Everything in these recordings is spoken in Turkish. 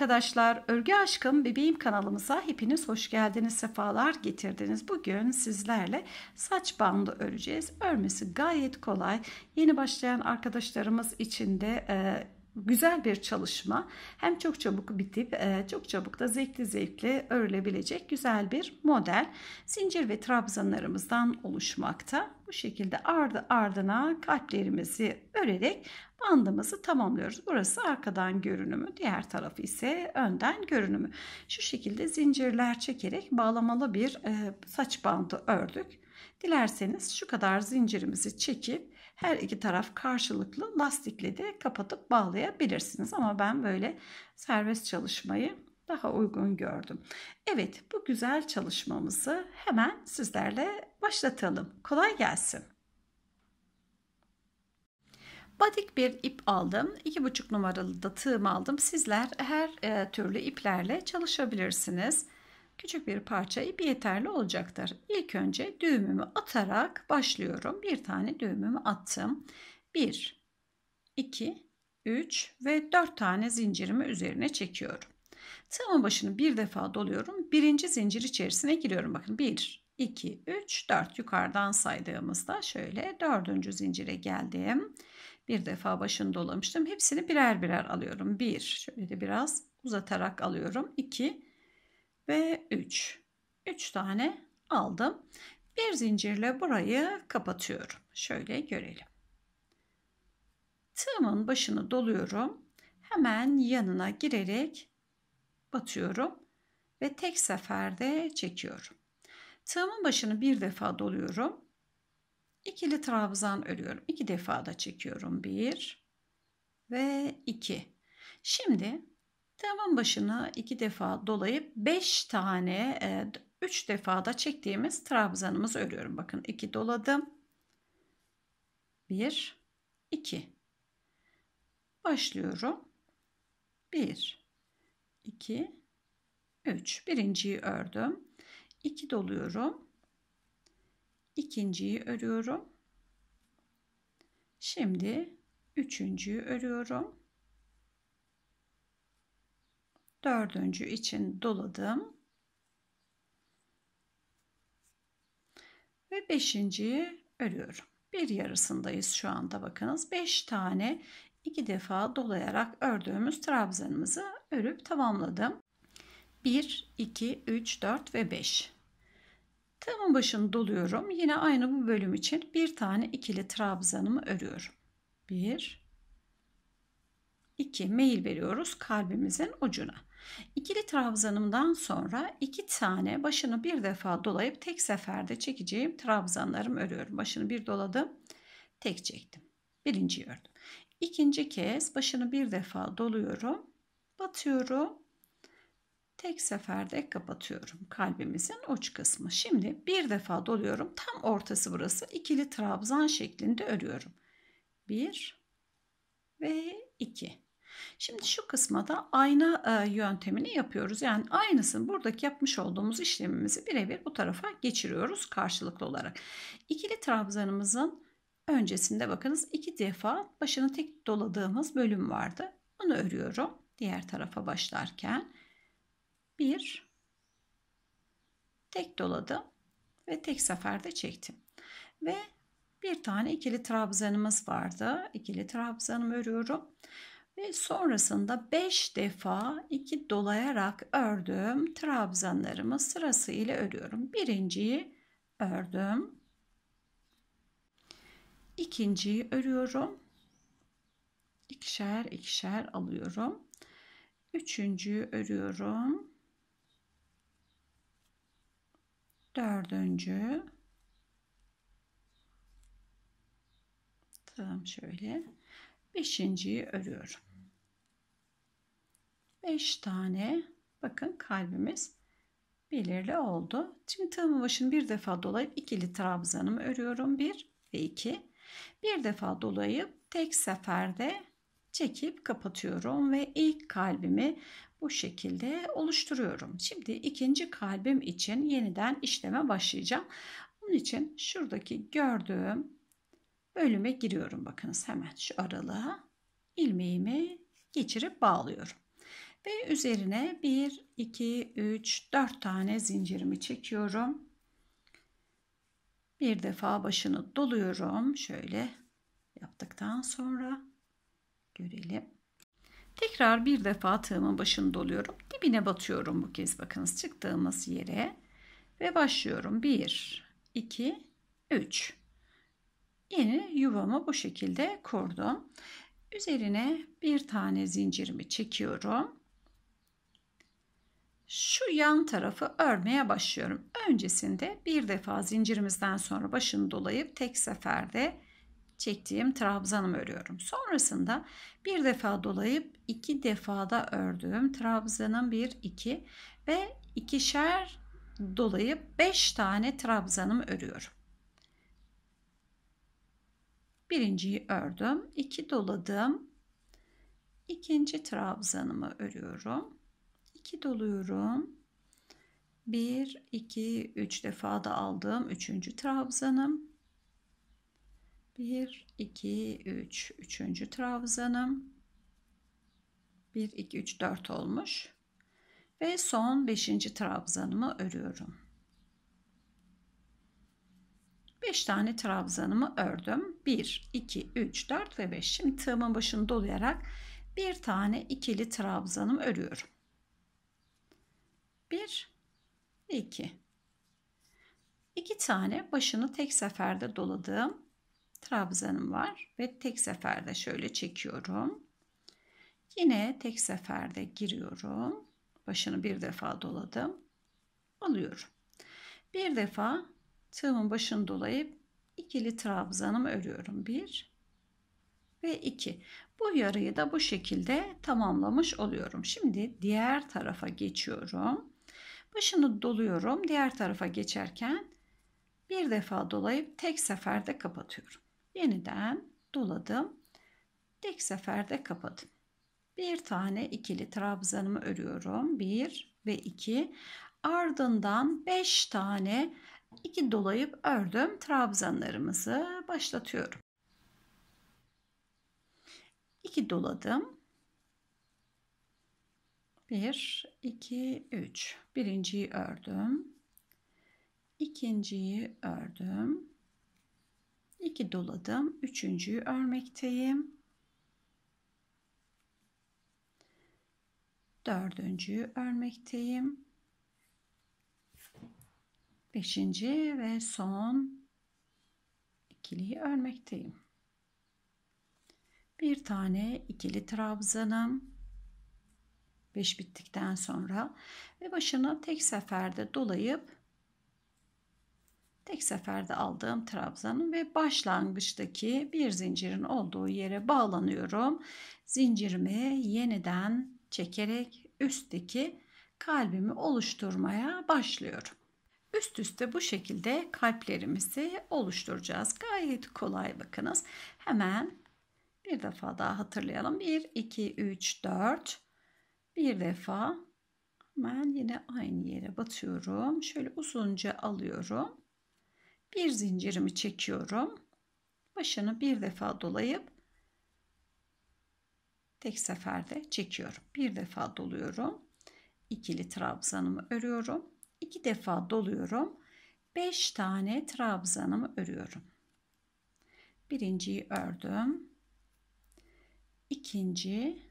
arkadaşlar, Örgü Aşkım Bebeğim kanalımıza hepiniz hoş geldiniz, sefalar getirdiniz. Bugün sizlerle saç bandı öreceğiz. Örmesi gayet kolay. Yeni başlayan arkadaşlarımız için de e, güzel bir çalışma. Hem çok çabuk bitip e, çok çabuk da zevkli zevkli örülebilecek güzel bir model. Zincir ve trabzanlarımızdan oluşmakta. Bu şekilde ardı ardına kalplerimizi örerek bandımızı tamamlıyoruz. Burası arkadan görünümü, diğer tarafı ise önden görünümü. Şu şekilde zincirler çekerek bağlamalı bir e, saç bandı ördük. Dilerseniz şu kadar zincirimizi çekip her iki taraf karşılıklı lastikle de kapatıp bağlayabilirsiniz. Ama ben böyle serbest çalışmayı daha uygun gördüm. Evet bu güzel çalışmamızı hemen sizlerle başlatalım. Kolay gelsin. Batik bir ip aldım. 2,5 numaralı da tığım aldım. Sizler her e, türlü iplerle çalışabilirsiniz. Küçük bir parça ip yeterli olacaktır. İlk önce düğümümü atarak başlıyorum. Bir tane düğümümü attım. 1, 2, 3 ve 4 tane zincirimi üzerine çekiyorum. Tığımın başını bir defa doluyorum. Birinci zincir içerisine giriyorum. Bakın 1, 2, 3, 4 yukarıdan saydığımızda şöyle dördüncü zincire geldim bir defa başını dolamıştım. Hepsini birer birer alıyorum. Bir, şöyle de biraz uzatarak alıyorum. İki ve üç. Üç tane aldım. Bir zincirle burayı kapatıyorum. Şöyle görelim. Tığımın başını doluyorum. Hemen yanına girerek batıyorum ve tek seferde çekiyorum. Tığımın başını bir defa doluyorum İkili trabzan örüyorum. İki defa da çekiyorum. Bir ve iki. Şimdi tavan başına iki defa dolayıp beş tane e, üç defa da çektiğimiz trabzanımızı örüyorum. Bakın iki doladım. Bir, iki. Başlıyorum. Bir, iki, üç. Birinciyi ördüm. İki doluyorum ikinciyi örüyorum. Şimdi üçüncüyü örüyorum. Dördüncü için doladım. Ve beşinciyi örüyorum. Bir yarısındayız şu anda bakınız. Beş tane iki defa dolayarak ördüğümüz trabzanımızı örüp tamamladım. Bir, iki, üç, dört ve beş. Tığımın başını doluyorum. Yine aynı bu bölüm için bir tane ikili trabzanımı örüyorum. Bir, iki meyil veriyoruz kalbimizin ucuna. İkili trabzanımdan sonra iki tane başını bir defa dolayıp tek seferde çekeceğim trabzanlarımı örüyorum. Başını bir doladım, tek çektim. Birinciyi ördüm. İkinci kez başını bir defa doluyorum, batıyorum, Tek seferde kapatıyorum kalbimizin uç kısmı. Şimdi bir defa doluyorum. Tam ortası burası. İkili trabzan şeklinde örüyorum. 1 ve 2. Şimdi şu kısma da ayna e, yöntemini yapıyoruz. Yani aynısını buradaki yapmış olduğumuz işlemimizi birebir bu tarafa geçiriyoruz karşılıklı olarak. İkili trabzanımızın öncesinde bakınız iki defa başını tek doladığımız bölüm vardı. Onu örüyorum diğer tarafa başlarken bir tek doladım ve tek seferde çektim. Ve bir tane ikili trabzanımız vardı. İkili trabzanımı örüyorum. Ve sonrasında 5 defa 2 dolayarak ördüm trabzanlarımı sırasıyla örüyorum. Birinciyi ördüm. İkinciyi örüyorum. İkişer ikişer alıyorum. Üçüncüyü örüyorum. dördüncü tamam şöyle beşinciyi örüyorum. Beş tane bakın kalbimiz belirli oldu. Şimdi tığımın başını bir defa dolayıp ikili trabzanımı örüyorum. Bir ve iki. Bir defa dolayıp tek seferde çekip kapatıyorum ve ilk kalbimi bu şekilde oluşturuyorum. Şimdi ikinci kalbim için yeniden işleme başlayacağım. Bunun için şuradaki gördüğüm bölüme giriyorum. Bakınız hemen şu aralığa ilmeğimi geçirip bağlıyorum. Ve üzerine 1, 2, 3, 4 tane zincirimi çekiyorum. Bir defa başını doluyorum. Şöyle yaptıktan sonra görelim. Tekrar bir defa tığımın başını doluyorum. Dibine batıyorum bu kez bakınız çıktığımız yere. Ve başlıyorum. 1, 2, 3. Yeni yuvamı bu şekilde kurdum. Üzerine bir tane zincirimi çekiyorum. Şu yan tarafı örmeye başlıyorum. Öncesinde bir defa zincirimizden sonra başını dolayıp tek seferde çektiğim trabzanımı örüyorum. Sonrasında bir defa dolayıp iki defada ördüğüm trabzanım bir iki ve ikişer dolayıp beş tane trabzanımı örüyorum. Birinciyi ördüm. iki doladım. ikinci trabzanımı örüyorum. iki doluyorum. 1, 2, 3 defa da aldığım 3. trabzanım. 1 2 3 3. trabzanım 1 2 3 4 olmuş ve son 5. trabzanımı örüyorum 5 tane trabzanımı ördüm 1 2 3 4 ve 5 şimdi tığımın başını dolayarak bir tane ikili trabzanım örüyorum 1 2 2 tane başını tek seferde doladığım trabzanım var ve tek seferde şöyle çekiyorum. Yine tek seferde giriyorum. Başını bir defa doladım. Alıyorum. Bir defa tığımın başını dolayıp ikili trabzanımı örüyorum. Bir ve iki. Bu yarıyı da bu şekilde tamamlamış oluyorum. Şimdi diğer tarafa geçiyorum. Başını doluyorum. Diğer tarafa geçerken bir defa dolayıp tek seferde kapatıyorum yeniden doladım. Tek seferde kapadım. Bir tane ikili trabzanımı örüyorum. 1 ve 2. Ardından 5 tane 2 dolayıp ördüm trabzanlarımızı başlatıyorum. 2 doladım. 1 2 3. Birinciyi ördüm. İkinciyi ördüm. 2 doladım. Üçüncüyü örmekteyim. Dördüncüyü örmekteyim. Beşinci ve son ikiliyi örmekteyim. Bir tane ikili trabzanım. 5 bittikten sonra ve başına tek seferde dolayıp tek seferde aldığım trabzanın ve başlangıçtaki bir zincirin olduğu yere bağlanıyorum. Zincirimi yeniden çekerek üstteki kalbimi oluşturmaya başlıyorum. Üst üste bu şekilde kalplerimizi oluşturacağız. Gayet kolay bakınız. Hemen bir defa daha hatırlayalım. 1, 2, 3, 4. Bir defa hemen yine aynı yere batıyorum. Şöyle uzunca alıyorum bir zincirimi çekiyorum. Başını bir defa dolayıp tek seferde çekiyorum. Bir defa doluyorum. İkili trabzanımı örüyorum. İki defa doluyorum. Beş tane trabzanımı örüyorum. Birinciyi ördüm. İkinci,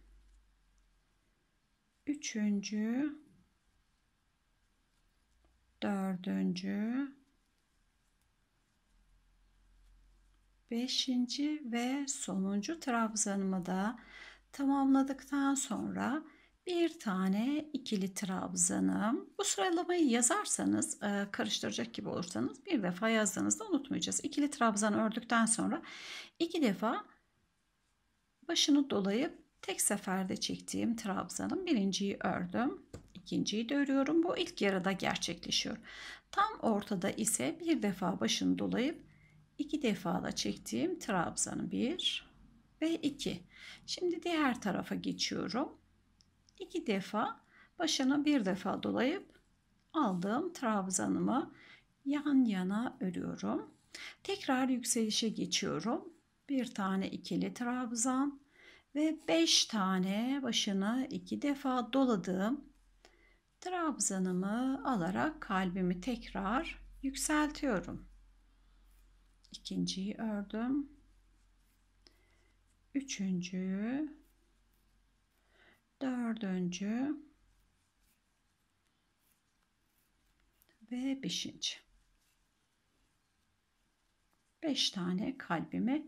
üçüncü, dördüncü, beşinci ve sonuncu trabzanımı da tamamladıktan sonra bir tane ikili trabzanım. Bu sıralamayı yazarsanız e, karıştıracak gibi olursanız bir defa yazdığınızda unutmayacağız. İkili trabzan ördükten sonra iki defa başını dolayıp tek seferde çektiğim trabzanım birinciyi ördüm. ikinciyi de örüyorum. Bu ilk yarıda gerçekleşiyor. Tam ortada ise bir defa başını dolayıp iki defa da çektiğim trabzanı bir ve iki. Şimdi diğer tarafa geçiyorum. İki defa başını bir defa dolayıp aldığım trabzanımı yan yana örüyorum. Tekrar yükselişe geçiyorum. Bir tane ikili trabzan ve beş tane başını iki defa doladığım trabzanımı alarak kalbimi tekrar yükseltiyorum ikinciyi ördüm. Üçüncü, dördüncü ve beşinci. Beş tane kalbimi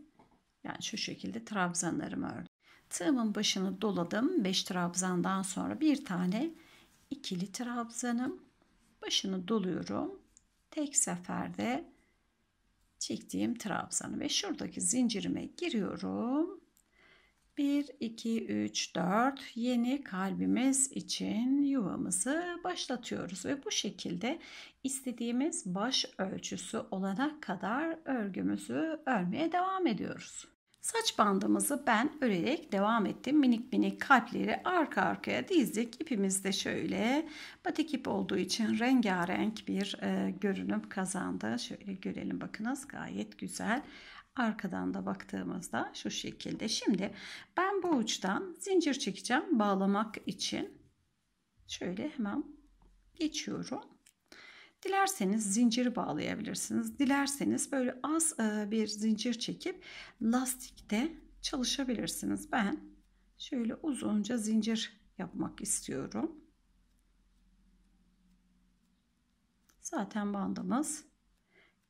yani şu şekilde trabzanlarımı ördüm. Tığımın başını doladım. Beş trabzandan sonra bir tane ikili trabzanım. Başını doluyorum. Tek seferde çektiğim trabzanı ve şuradaki zincirime giriyorum. 1, 2, 3, 4 yeni kalbimiz için yuvamızı başlatıyoruz ve bu şekilde istediğimiz baş ölçüsü olana kadar örgümüzü örmeye devam ediyoruz. Saç bandımızı ben örerek devam ettim. Minik minik kalpleri arka arkaya dizdik. İpimiz de şöyle batik ip olduğu için rengarenk bir e, görünüm kazandı. Şöyle görelim bakınız gayet güzel. Arkadan da baktığımızda şu şekilde. Şimdi ben bu uçtan zincir çekeceğim bağlamak için. Şöyle hemen geçiyorum. Dilerseniz zinciri bağlayabilirsiniz. Dilerseniz böyle az e, bir zincir çekip lastikte çalışabilirsiniz. Ben şöyle uzunca zincir yapmak istiyorum. Zaten bandımız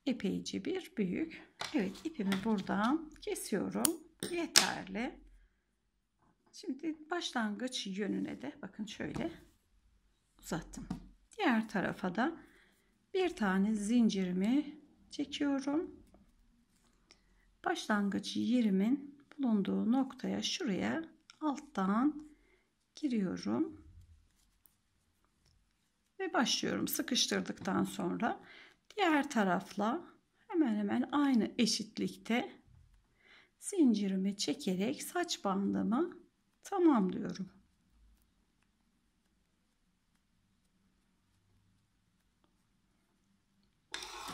epeyce bir büyük. Evet ipimi buradan kesiyorum. Yeterli. Şimdi başlangıç yönüne de bakın şöyle uzattım. Diğer tarafa da bir tane zincirimi çekiyorum. Başlangıç yerimin bulunduğu noktaya şuraya alttan giriyorum. Ve başlıyorum sıkıştırdıktan sonra diğer tarafla hemen hemen aynı eşitlikte zincirimi çekerek saç bandımı tamamlıyorum.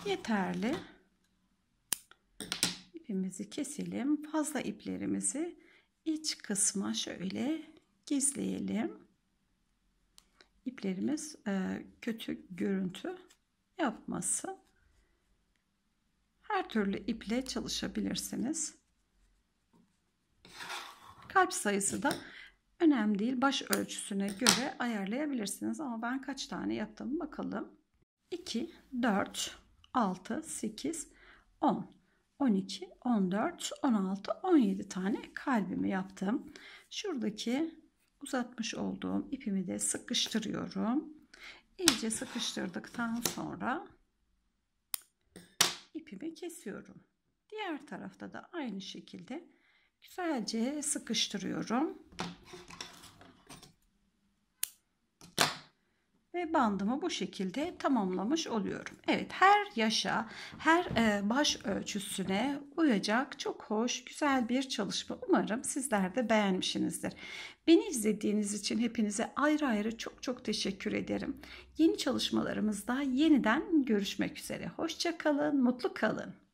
yeterli. İpimizi keselim. Fazla iplerimizi iç kısma şöyle gizleyelim. İplerimiz e, kötü görüntü yapmasın. Her türlü iple çalışabilirsiniz. Kalp sayısı da önemli değil. Baş ölçüsüne göre ayarlayabilirsiniz. Ama ben kaç tane yaptım bakalım. 2, 4, 6, 8, 10, 12, 14, 16, 17 tane kalbimi yaptım. Şuradaki uzatmış olduğum ipimi de sıkıştırıyorum. İyice sıkıştırdıktan sonra ipimi kesiyorum. Diğer tarafta da aynı şekilde güzelce sıkıştırıyorum. ve bandımı bu şekilde tamamlamış oluyorum. Evet her yaşa, her e, baş ölçüsüne uyacak çok hoş, güzel bir çalışma. Umarım sizler de beğenmişsinizdir. Beni izlediğiniz için hepinize ayrı ayrı çok çok teşekkür ederim. Yeni çalışmalarımızda yeniden görüşmek üzere. Hoşçakalın, mutlu kalın.